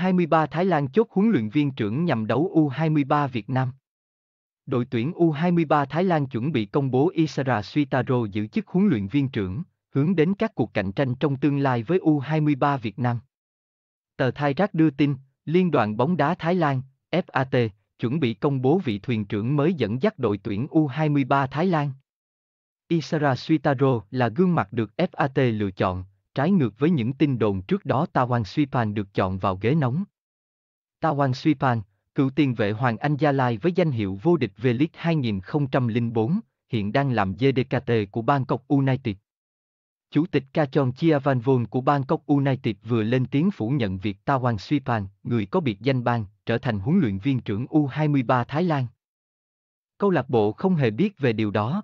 U23 Thái Lan chốt huấn luyện viên trưởng nhằm đấu U23 Việt Nam. Đội tuyển U23 Thái Lan chuẩn bị công bố Isara Suitaro giữ chức huấn luyện viên trưởng, hướng đến các cuộc cạnh tranh trong tương lai với U23 Việt Nam. Tờ Thái Rác đưa tin, Liên đoàn bóng đá Thái Lan, FAT, chuẩn bị công bố vị thuyền trưởng mới dẫn dắt đội tuyển U23 Thái Lan. Isara Suitaro là gương mặt được FAT lựa chọn, Trái ngược với những tin đồn trước đó Tawan Suipan được chọn vào ghế nóng. Tawan Suipan, cựu tiền vệ Hoàng Anh Gia Lai với danh hiệu vô địch V-League 2004, hiện đang làm GDKT của Bangkok United. Chủ tịch Kachon Chiavanvon của Bangkok United vừa lên tiếng phủ nhận việc Tawan Suipan, người có biệt danh bang, trở thành huấn luyện viên trưởng U23 Thái Lan. Câu lạc bộ không hề biết về điều đó,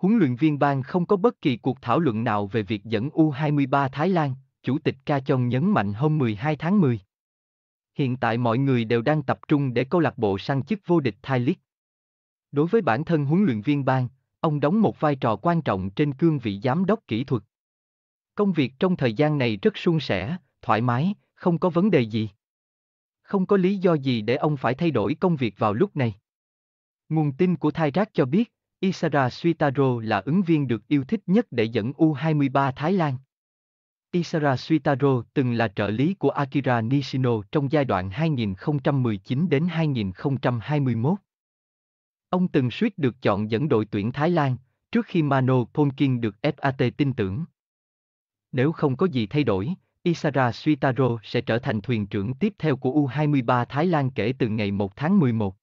huấn luyện viên bang không có bất kỳ cuộc thảo luận nào về việc dẫn U23 Thái Lan, Chủ tịch Ca Chong nhấn mạnh hôm 12 tháng 10. Hiện tại mọi người đều đang tập trung để câu lạc bộ săn chức vô địch Thai League. Đối với bản thân huấn luyện viên bang, ông đóng một vai trò quan trọng trên cương vị giám đốc kỹ thuật. Công việc trong thời gian này rất suôn sẻ, thoải mái, không có vấn đề gì. Không có lý do gì để ông phải thay đổi công việc vào lúc này. Nguồn tin của Thai Rác cho biết, Isara Suitaro là ứng viên được yêu thích nhất để dẫn U23 Thái Lan. Isara Suitaro từng là trợ lý của Akira Nishino trong giai đoạn 2019 đến 2021. Ông từng suýt được chọn dẫn đội tuyển Thái Lan trước khi Mano Polkin được FAT tin tưởng. Nếu không có gì thay đổi, Isara Suitaro sẽ trở thành thuyền trưởng tiếp theo của U23 Thái Lan kể từ ngày 1 tháng 11.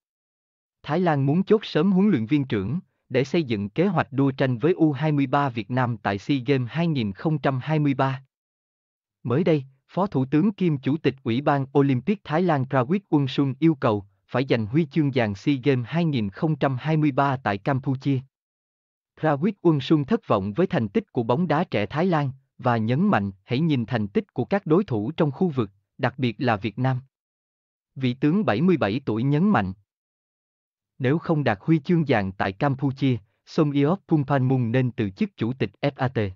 Thái Lan muốn chốt sớm huấn luyện viên trưởng, để xây dựng kế hoạch đua tranh với U23 Việt Nam tại SEA Games 2023. Mới đây, Phó Thủ tướng kiêm Chủ tịch Ủy ban Olympic Thái Lan Prawit Unsung yêu cầu phải giành huy chương vàng SEA Games 2023 tại Campuchia. Prawit Unsung thất vọng với thành tích của bóng đá trẻ Thái Lan và nhấn mạnh hãy nhìn thành tích của các đối thủ trong khu vực, đặc biệt là Việt Nam. Vị tướng 77 tuổi nhấn mạnh nếu không đạt huy chương vàng tại Campuchia, Somiop Iop Pumpanmung nên từ chức chủ tịch FAT.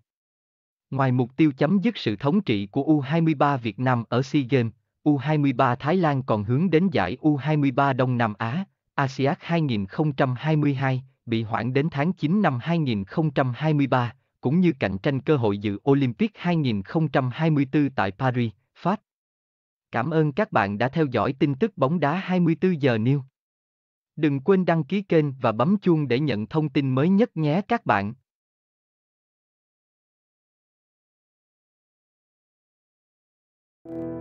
Ngoài mục tiêu chấm dứt sự thống trị của U23 Việt Nam ở SEA Games, U23 Thái Lan còn hướng đến giải U23 Đông Nam Á, ASEAN 2022, bị hoãn đến tháng 9 năm 2023, cũng như cạnh tranh cơ hội dự Olympic 2024 tại Paris, Pháp. Cảm ơn các bạn đã theo dõi tin tức bóng đá 24 giờ News. Đừng quên đăng ký kênh và bấm chuông để nhận thông tin mới nhất nhé các bạn. thank you